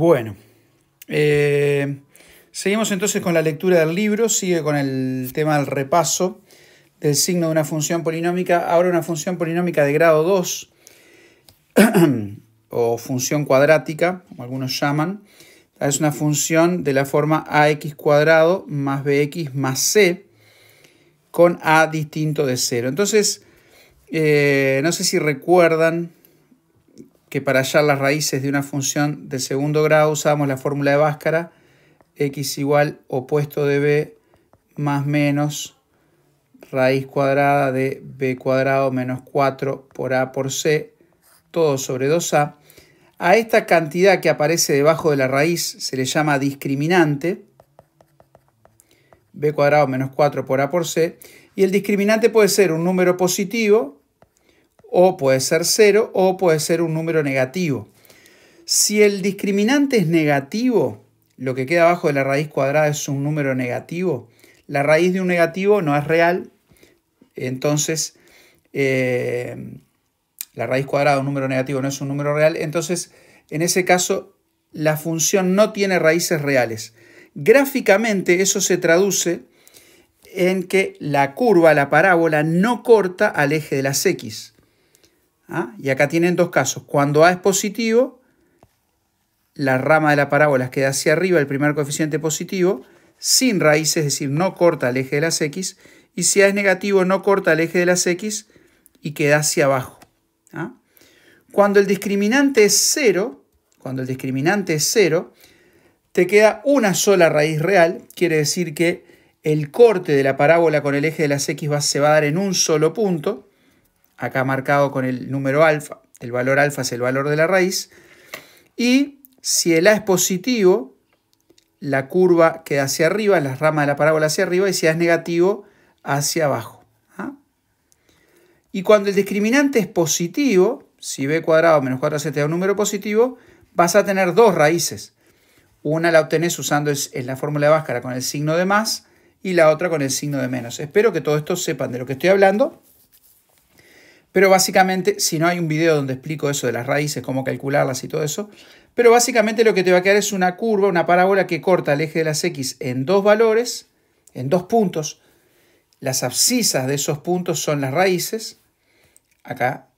Bueno, eh, seguimos entonces con la lectura del libro, sigue con el tema del repaso del signo de una función polinómica, ahora una función polinómica de grado 2 o función cuadrática, como algunos llaman, es una función de la forma ax cuadrado más bx más c con a distinto de 0. Entonces, eh, no sé si recuerdan que para hallar las raíces de una función de segundo grado usamos la fórmula de Bhaskara, x igual opuesto de b más menos raíz cuadrada de b cuadrado menos 4 por a por c, todo sobre 2a. A esta cantidad que aparece debajo de la raíz se le llama discriminante, b cuadrado menos 4 por a por c, y el discriminante puede ser un número positivo o puede ser 0 o puede ser un número negativo. Si el discriminante es negativo, lo que queda abajo de la raíz cuadrada es un número negativo. La raíz de un negativo no es real, entonces eh, la raíz cuadrada de un número negativo no es un número real, entonces en ese caso la función no tiene raíces reales. Gráficamente eso se traduce en que la curva, la parábola, no corta al eje de las x. ¿Ah? Y acá tienen dos casos. Cuando A es positivo, la rama de la parábola queda hacia arriba, el primer coeficiente positivo, sin raíz, es decir, no corta el eje de las X. Y si A es negativo, no corta el eje de las X y queda hacia abajo. ¿ah? Cuando el discriminante es cero, cuando el discriminante es cero, te queda una sola raíz real, quiere decir que el corte de la parábola con el eje de las X se va a dar en un solo punto, acá marcado con el número alfa, el valor alfa es el valor de la raíz, y si el A es positivo, la curva queda hacia arriba, las ramas de la parábola hacia arriba, y si A es negativo, hacia abajo. ¿ah? Y cuando el discriminante es positivo, si B cuadrado menos 4AC te da un número positivo, vas a tener dos raíces. Una la obtenés usando en la fórmula de Bhaskara con el signo de más y la otra con el signo de menos. Espero que todos esto sepan de lo que estoy hablando. Pero básicamente, si no hay un video donde explico eso de las raíces, cómo calcularlas y todo eso, pero básicamente lo que te va a quedar es una curva, una parábola que corta el eje de las X en dos valores, en dos puntos. Las abscisas de esos puntos son las raíces. Acá,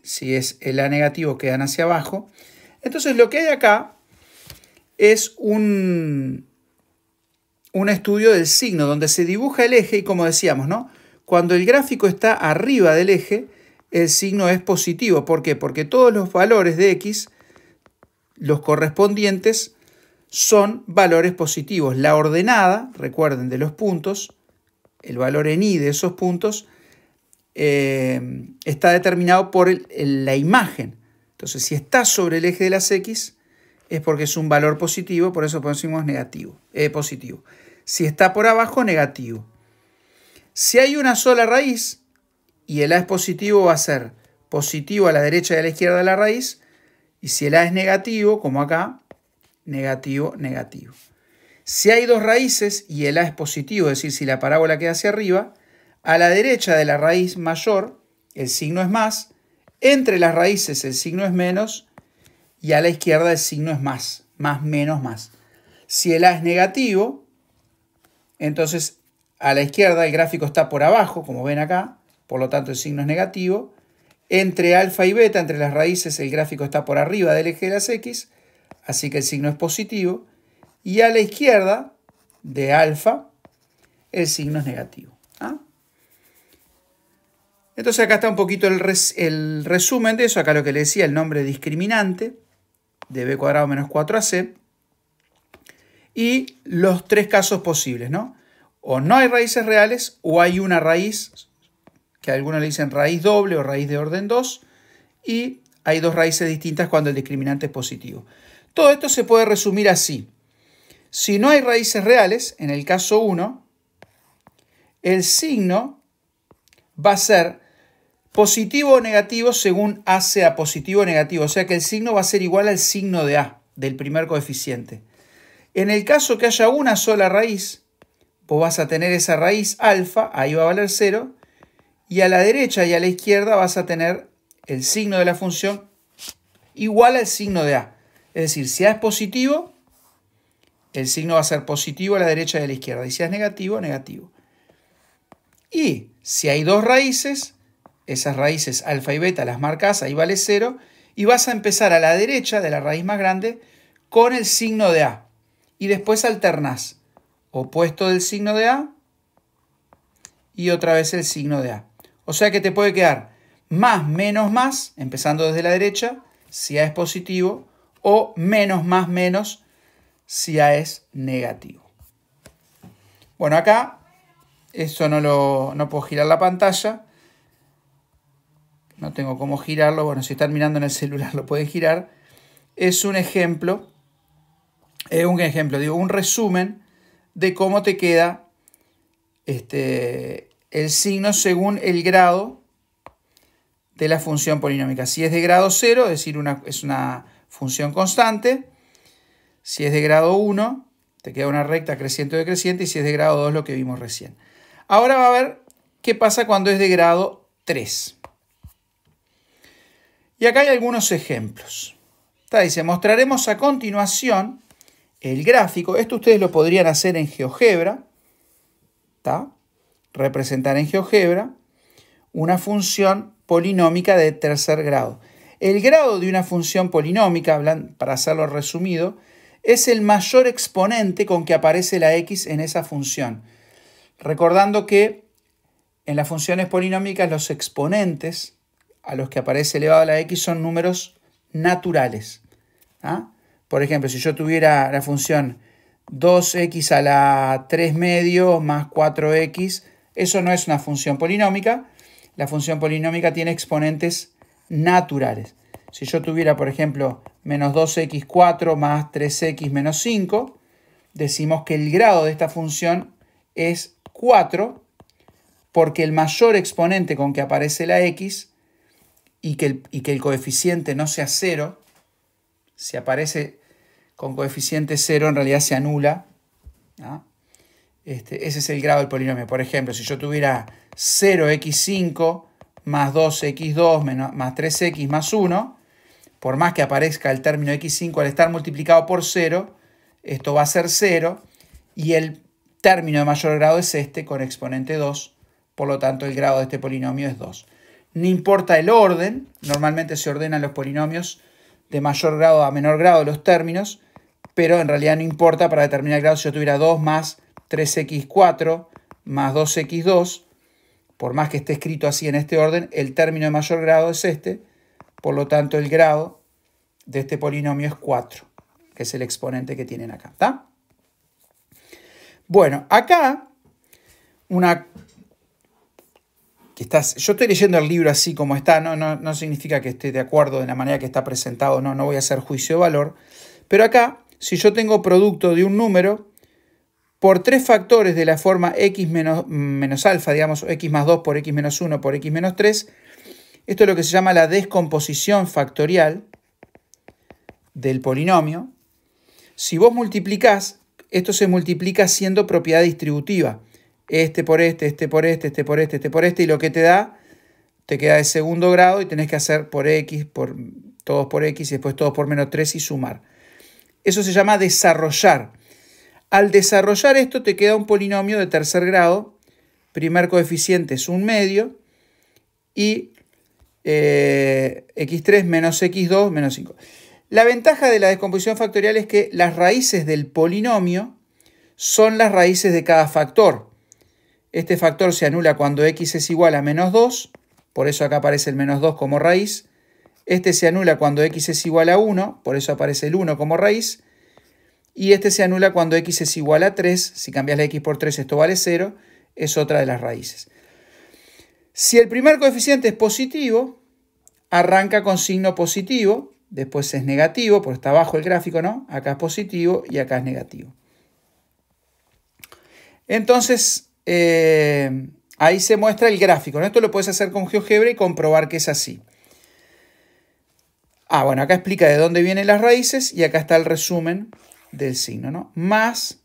si es el A negativo, quedan hacia abajo. Entonces lo que hay acá es un, un estudio del signo, donde se dibuja el eje y como decíamos, ¿no? Cuando el gráfico está arriba del eje, el signo es positivo. ¿Por qué? Porque todos los valores de x, los correspondientes, son valores positivos. La ordenada, recuerden, de los puntos, el valor en Y de esos puntos, eh, está determinado por la imagen. Entonces, si está sobre el eje de las x, es porque es un valor positivo, por eso decimos negativo, eh, positivo. Si está por abajo, negativo. Si hay una sola raíz, y el A es positivo va a ser positivo a la derecha y a la izquierda de la raíz. Y si el A es negativo, como acá, negativo, negativo. Si hay dos raíces y el A es positivo, es decir, si la parábola queda hacia arriba, a la derecha de la raíz mayor el signo es más, entre las raíces el signo es menos y a la izquierda el signo es más, más, menos, más. Si el A es negativo, entonces a la izquierda el gráfico está por abajo, como ven acá, por lo tanto el signo es negativo. Entre alfa y beta, entre las raíces, el gráfico está por arriba del eje de las X, así que el signo es positivo. Y a la izquierda de alfa, el signo es negativo. ¿ah? Entonces acá está un poquito el, resumen de eso. Acá lo que le decía, el nombre discriminante de b cuadrado menos 4ac. Y los tres casos posibles, ¿no? O no hay raíces reales o hay una raíz que algunos le dicen raíz doble o raíz de orden 2, y hay dos raíces distintas cuando el discriminante es positivo. Todo esto se puede resumir así. Si no hay raíces reales, en el caso 1, el signo va a ser positivo o negativo según A sea positivo o negativo. O sea que el signo va a ser igual al signo de A, del primer coeficiente. En el caso que haya una sola raíz, vos vas a tener esa raíz alfa, ahí va a valer 0, y a la derecha y a la izquierda vas a tener el signo de la función igual al signo de A. Es decir, si A es positivo, el signo va a ser positivo a la derecha y a la izquierda. Y si es negativo, negativo. Y si hay dos raíces, esas raíces alfa y beta las marcas, ahí vale 0. Y vas a empezar a la derecha de la raíz más grande con el signo de A. Y después alternás opuesto del signo de A y otra vez el signo de A. O sea que te puede quedar más, menos, más, empezando desde la derecha, si A es positivo, o menos, más, menos, si A es negativo. Bueno, acá, esto no, lo, no puedo girar la pantalla, no tengo cómo girarlo, bueno, si están mirando en el celular lo puede girar, es un ejemplo, es eh, un ejemplo, digo, un resumen de cómo te queda este, el signo según el grado de la función polinómica. Si es de grado 0, es decir, una, es una función constante. Si es de grado 1, te queda una recta creciente o decreciente. Y si es de grado 2, lo que vimos recién. Ahora va a ver qué pasa cuando es de grado 3. Y acá hay algunos ejemplos. Está, dice, mostraremos a continuación el gráfico. Esto ustedes lo podrían hacer en GeoGebra. ¿Está? representar en GeoGebra una función polinómica de tercer grado. El grado de una función polinómica, para hacerlo resumido, es el mayor exponente con que aparece la x en esa función. Recordando que en las funciones polinómicas los exponentes a los que aparece elevado a la x son números naturales. ¿ah? Por ejemplo, si yo tuviera la función 2x a la 3 medios más 4x eso no es una función polinómica. La función polinómica tiene exponentes naturales. Si yo tuviera, por ejemplo, menos 2x4 más 3x menos 5, decimos que el grado de esta función es 4 porque el mayor exponente con que aparece la x y que el, coeficiente no sea 0, si aparece con coeficiente 0 en realidad se anula. Este, ese es el grado del polinomio. Por ejemplo, si yo tuviera 0x5 más 2x2 más 3x más 1, por más que aparezca el término x5 al estar multiplicado por 0, esto va a ser 0 y el término de mayor grado es este con exponente 2, por lo tanto el grado de este polinomio es 2. No importa el orden, normalmente se ordenan los polinomios de mayor grado a menor grado los términos, pero en realidad no importa para determinar el grado si yo tuviera 2 más 3x4 más 2x2, por más que esté escrito así en este orden, el término de mayor grado es este, por lo tanto el grado de este polinomio es 4, que es el exponente que tienen acá. Bueno, acá una... Que estás, yo estoy leyendo el libro así como está, ¿no? No, significa que esté de acuerdo de la manera que está presentado, no, no voy a hacer juicio de valor, pero acá, si yo tengo producto de un número, por tres factores de la forma x menos, alfa, digamos x más 2 por x menos 1 por x menos 3, esto es lo que se llama la descomposición factorial del polinomio. Si vos multiplicás, esto se multiplica siendo propiedad distributiva. Este por este, este por este, este por este, este por este, y lo que te da, te queda de segundo grado y tenés que hacer por x, por todos por x, y después todos por menos 3 y sumar. Eso se llama desarrollar. Al desarrollar esto te queda un polinomio de tercer grado, primer coeficiente es un medio y x3 eh, menos x2 menos 5. La ventaja de la descomposición factorial es que las raíces del polinomio son las raíces de cada factor. Este factor se anula cuando x es igual a menos 2, por eso acá aparece el menos 2 como raíz. Este se anula cuando x es igual a 1, por eso aparece el 1 como raíz. Y este se anula cuando x es igual a 3. Si cambias la x por 3, esto vale 0. Es otra de las raíces. Si el primer coeficiente es positivo, arranca con signo positivo, después es negativo, porque está abajo el gráfico, ¿no? Acá es positivo y acá es negativo. Entonces, eh, ahí se muestra el gráfico, Esto lo puedes hacer con GeoGebra y comprobar que es así. Ah, bueno, acá explica de dónde vienen las raíces y acá está el resumen del signo, ¿no? Más,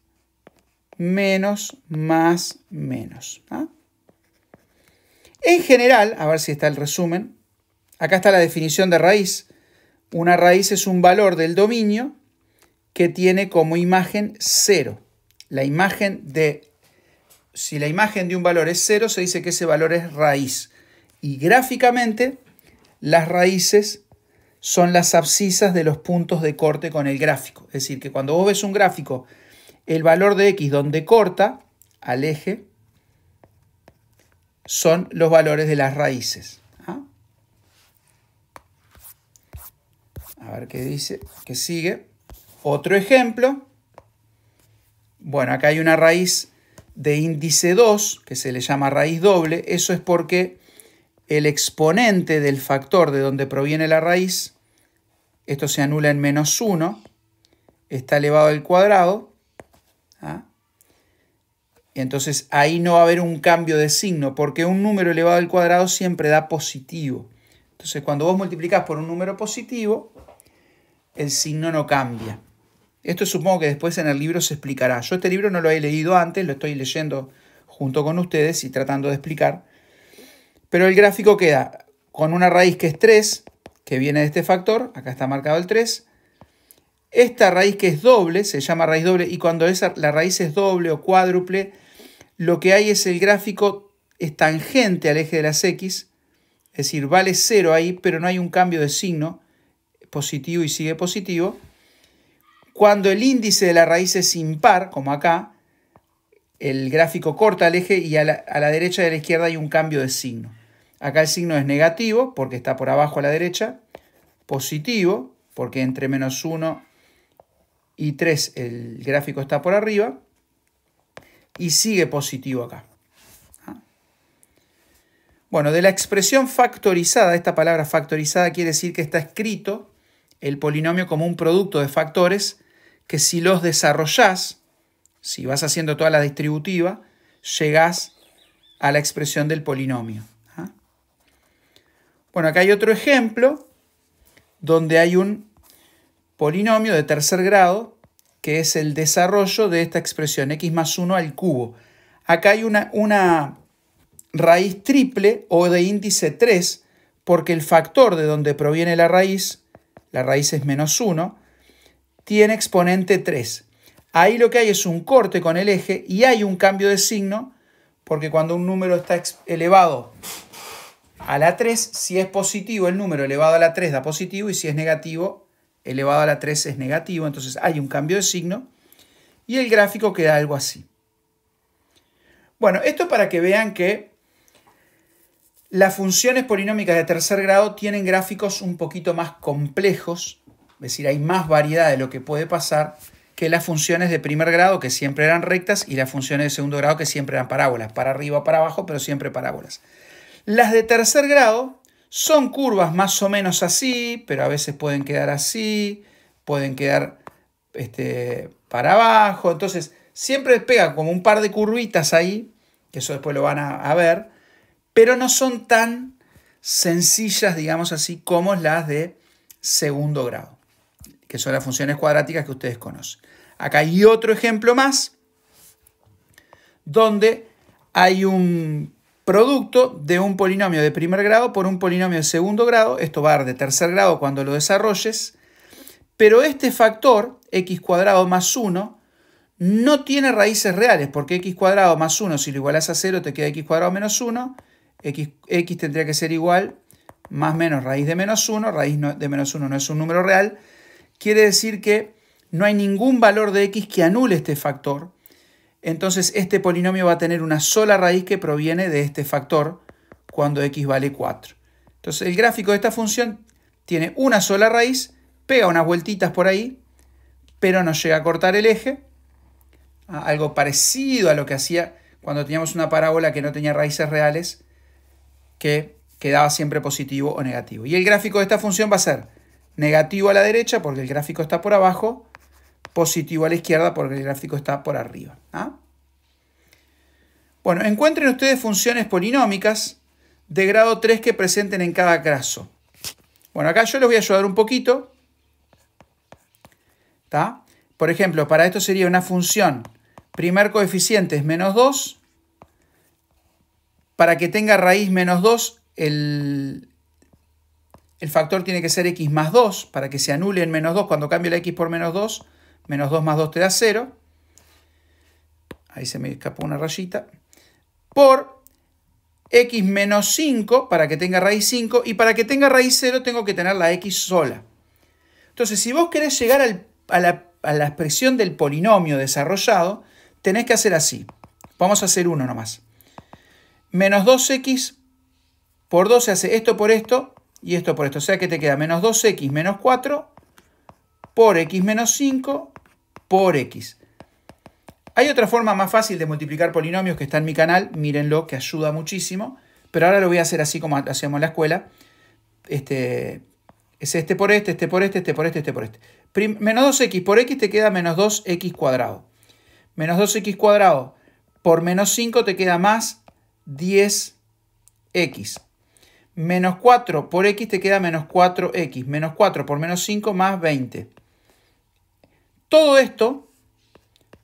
menos, más, menos. ¿ah? En general, a ver si está el resumen, acá está la definición de raíz. Una raíz es un valor del dominio que tiene como imagen 0. La imagen de... Si la imagen de un valor es cero, se dice que ese valor es raíz. Y gráficamente, las raíces son las abscisas de los puntos de corte con el gráfico. Es decir, que cuando vos ves un gráfico, el valor de X donde corta al eje son los valores de las raíces. ¿ah? A ver qué dice, qué sigue. Otro ejemplo. Bueno, acá hay una raíz de índice 2, que se le llama raíz doble. Eso es porque el exponente del factor de donde proviene la raíz, esto se anula en menos 1, está elevado al cuadrado, ¿ah? entonces ahí no va a haber un cambio de signo, porque un número elevado al cuadrado siempre da positivo. Entonces cuando vos multiplicás por un número positivo, el signo no cambia. Esto supongo que después en el libro se explicará. Yo este libro no lo he leído antes, lo estoy leyendo junto con ustedes y tratando de explicar pero el gráfico queda con una raíz que es 3, que viene de este factor, acá está marcado el 3. Esta raíz que es doble, se llama raíz doble, y cuando esa, la raíz es doble o cuádruple, lo que hay es el gráfico es tangente al eje de las x, es decir, vale 0 ahí, pero no hay un cambio de signo, positivo y sigue positivo. Cuando el índice de la raíz es impar, como acá, el gráfico corta el eje y a la, a la derecha y a la izquierda hay un cambio de signo. Acá el signo es negativo porque está por abajo a la derecha. Positivo porque entre menos 1 y 3 el gráfico está por arriba. Y sigue positivo acá. Ah. Bueno, de la expresión factorizada, esta palabra factorizada quiere decir que está escrito el polinomio como un producto de factores que si los desarrollás, si vas haciendo toda la distributiva, llegás a la expresión del polinomio. Bueno, acá hay otro ejemplo donde hay un polinomio de tercer grado que es el desarrollo de esta expresión x más 1 al cubo. Acá hay una, una raíz triple o de índice 3 porque el factor de donde proviene la raíz, la raíz es menos 1, tiene exponente 3. Ahí lo que hay es un corte con el eje y hay un cambio de signo porque cuando un número está elevado a la 3, si es positivo, el número elevado a la 3 da positivo y si es negativo, elevado a la 3 es negativo. Entonces hay un cambio de signo y el gráfico queda algo así. Bueno, esto para que vean que las funciones polinómicas de tercer grado tienen gráficos un poquito más complejos, es decir, hay más variedad de lo que puede pasar que las funciones de primer grado que siempre eran rectas y las funciones de segundo grado que siempre eran parábolas, para arriba, para abajo, pero siempre parábolas. Las de tercer grado son curvas más o menos así, pero a veces pueden quedar así, pueden quedar este, para abajo. Entonces, siempre despega como un par de curvitas ahí, que eso después lo van a ver, pero no son tan sencillas, digamos así, como las de segundo grado, que son las funciones cuadráticas que ustedes conocen. Acá hay otro ejemplo más, donde hay un producto de un polinomio de primer grado por un polinomio de segundo grado, esto va a dar de tercer grado cuando lo desarrolles, pero este factor, x cuadrado más 1, no tiene raíces reales, porque x cuadrado más 1, si lo igualas a 0, te queda x cuadrado menos 1, x, x tendría que ser igual más menos raíz de menos 1, raíz de menos 1 no es un número real, quiere decir que no hay ningún valor de x que anule este factor, entonces este polinomio va a tener una sola raíz que proviene de este factor cuando x vale 4. Entonces el gráfico de esta función tiene una sola raíz, pega unas vueltitas por ahí, pero nos llega a cortar el eje, ah, algo parecido a lo que hacía cuando teníamos una parábola que no tenía raíces reales, que quedaba siempre positivo o negativo. Y el gráfico de esta función va a ser negativo a la derecha, porque el gráfico está por abajo, positivo a la izquierda porque el gráfico está por arriba. ¿ah? Bueno, encuentren ustedes funciones polinómicas de grado 3 que presenten en cada caso. Bueno, acá yo les voy a ayudar un poquito. Por ejemplo, para esto sería una función primer coeficiente es menos 2. Para que tenga raíz menos 2, el, el factor tiene que ser x más 2, para que se anule en menos 2. Cuando cambie la x por menos 2, menos 2 más 2 te da 0, ahí se me escapó una rayita, por x menos 5 para que tenga raíz 5 y para que tenga raíz 0 tengo que tener la x sola. Entonces, si vos querés llegar a, la, a, la, expresión del polinomio desarrollado, tenés que hacer así. Vamos a hacer uno nomás. Menos 2x por 2 se hace esto por esto y esto por esto. O sea que te queda menos 2x menos 4 por x menos 5 por x. Hay otra forma más fácil de multiplicar polinomios que está en mi canal, mírenlo, que ayuda muchísimo, pero ahora lo voy a hacer así como hacíamos en la escuela. Este, es este por este, este por este, este por este, este por este. menos 2x por x te queda menos 2x cuadrado. Menos 2x cuadrado por menos 5 te queda más 10x. Menos 4 por x te queda menos 4x. Menos 4 por menos 5 más 20 todo esto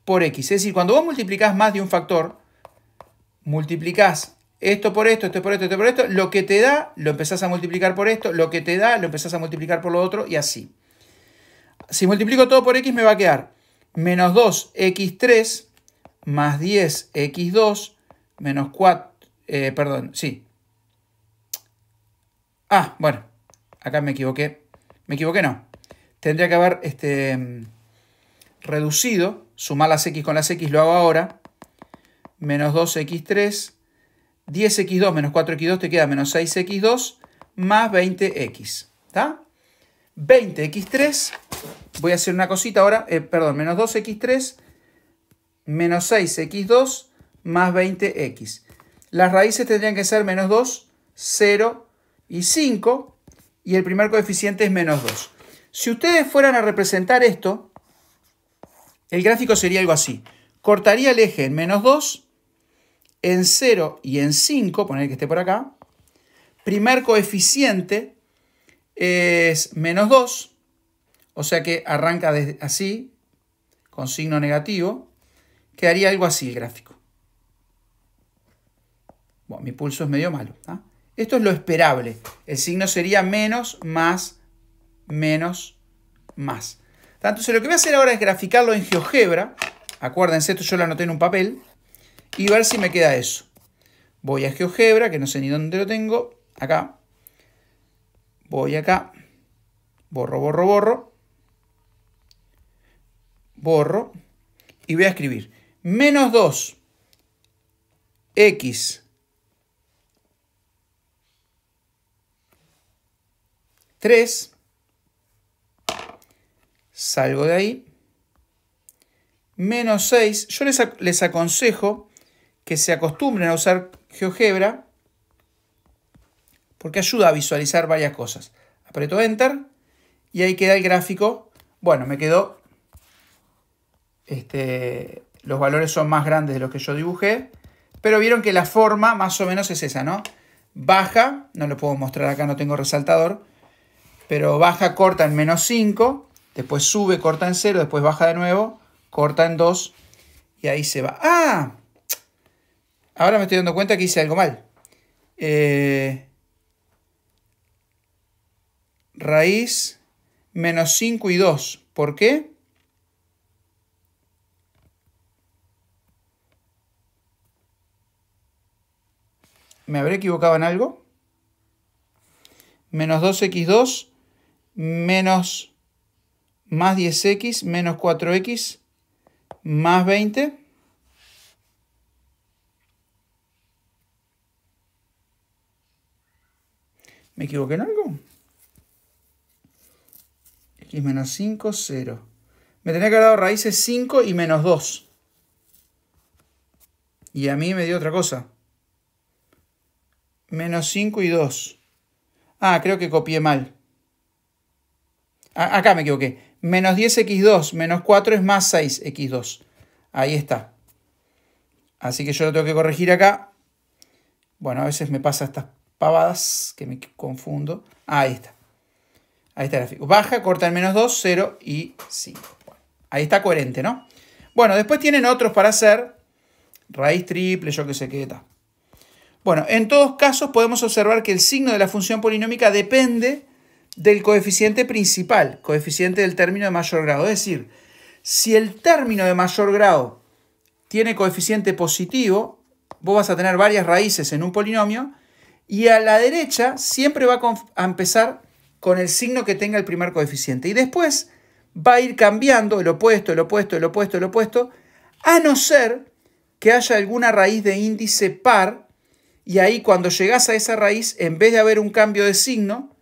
por x. Es decir, cuando vos multiplicás más de un factor, multiplicás esto por esto, esto por esto, esto por esto, lo que te da lo empezás a multiplicar por esto, lo que te da lo empezás a multiplicar por lo otro y así. Si multiplico todo por x me va a quedar menos 2x3 más 10x2 menos 4, eh, perdón, sí. Ah, bueno, acá me equivoqué. Me equivoqué, no. Tendría que haber, este reducido, sumar las x con las x, lo hago ahora, menos 2x3, 10x2 menos 4x2 te queda menos 6x2 más 20x, ¿está? 20x3, voy a hacer una cosita ahora, eh, perdón, menos 2x3, menos 6x2 más 20x. Las raíces tendrían que ser menos 2, 0 y 5, y el primer coeficiente es menos 2. Si ustedes fueran a representar esto, el gráfico sería algo así. Cortaría el eje en menos 2, en 0 y en 5, poner que esté por acá. Primer coeficiente es menos 2, o sea que arranca así, con signo negativo. Quedaría algo así el gráfico. Bueno, mi pulso es medio malo. ¿ah? Esto es lo esperable. El signo sería menos, más, menos, más. Entonces lo que voy a hacer ahora es graficarlo en GeoGebra. Acuérdense, esto yo lo anoté en un papel. Y ver si me queda eso. Voy a GeoGebra, que no sé ni dónde lo tengo. Acá. Voy acá. Borro, borro, borro. Borro. Y voy a escribir. Menos 2. X. 3 Salgo de ahí. Menos 6. Yo les, aconsejo que se acostumbren a usar GeoGebra porque ayuda a visualizar varias cosas. Aprieto Enter y ahí queda el gráfico. Bueno, me quedó... Este, los valores son más grandes de los que yo dibujé, pero vieron que la forma más o menos es esa, ¿no? Baja, no lo puedo mostrar acá, no tengo resaltador, pero baja corta en menos 5, después sube, corta en 0, después baja de nuevo, corta en 2 y ahí se va. ¡Ah! Ahora me estoy dando cuenta que hice algo mal. Eh, raíz menos 5 y 2. ¿Por qué? ¿Me habré equivocado en algo? Menos 2x2 menos más 10x menos 4x más 20 ¿Me equivoqué en algo? X menos 5, 0. Me tenía que haber dado raíces 5 y menos 2. Y a mí me dio otra cosa. Menos 5 y 2. Ah, creo que copié mal. acá me equivoqué. Menos 10x2 menos 4 es más 6x2. Ahí está. Así que yo lo tengo que corregir acá. Bueno, a veces me pasa estas pavadas que me confundo. Ah, ahí está. Ahí está el gráfico. Baja, corta el menos 2, 0 y 5. ahí está coherente, ¿no? Bueno, después tienen otros para hacer. Raíz triple, yo que sé qué tal. Bueno, en todos casos podemos observar que el signo de la función polinómica depende del coeficiente principal, coeficiente del término de mayor grado. Es decir, si el término de mayor grado tiene coeficiente positivo, vos vas a tener varias raíces en un polinomio, y a la derecha siempre va a empezar con el signo que tenga el primer coeficiente. Y después va a ir cambiando el opuesto, el opuesto, el opuesto, el opuesto, a no ser que haya alguna raíz de índice par, y ahí cuando llegas a esa raíz, en vez de haber un cambio de signo,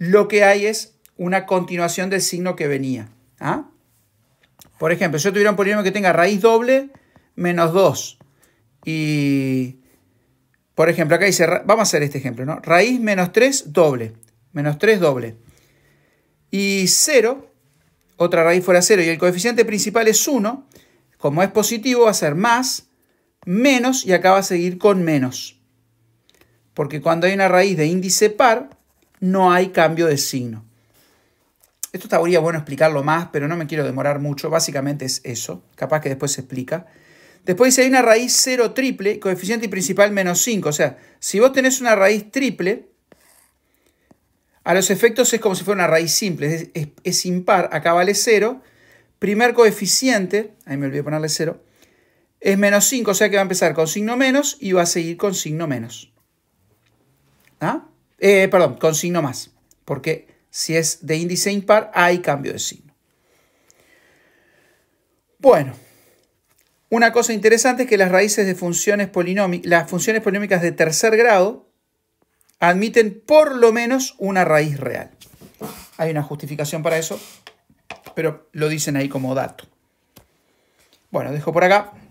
lo que hay es una continuación del signo que venía. ¿ah? Por ejemplo, si yo tuviera un polinomio que tenga raíz doble menos 2 y, por ejemplo, acá dice, vamos a hacer este ejemplo, ¿no? Raíz menos 3 doble, menos 3 doble. Y 0, otra raíz fuera 0 y el coeficiente principal es 1, como es positivo va a ser más, menos y acá va a seguir con menos. Porque cuando hay una raíz de índice par, no hay cambio de signo. Esto estaría bueno explicarlo más, pero no me quiero demorar mucho. Básicamente es eso. Capaz que después se explica. Después dice, hay una raíz 0 triple, coeficiente principal menos 5. O sea, si vos tenés una raíz triple, a los efectos es como si fuera una raíz simple. Es, es, impar, acá vale 0. Primer coeficiente, ahí me olvidé ponerle 0, es menos 5. O sea que va a empezar con signo menos y va a seguir con signo menos. ¿Ah? Eh, perdón, con signo más, porque si es de índice impar hay cambio de signo. Bueno, una cosa interesante es que las raíces de funciones polinómicas, las funciones polinómicas de tercer grado admiten por lo menos una raíz real. Hay una justificación para eso, pero lo dicen ahí como dato. Bueno, dejo por acá.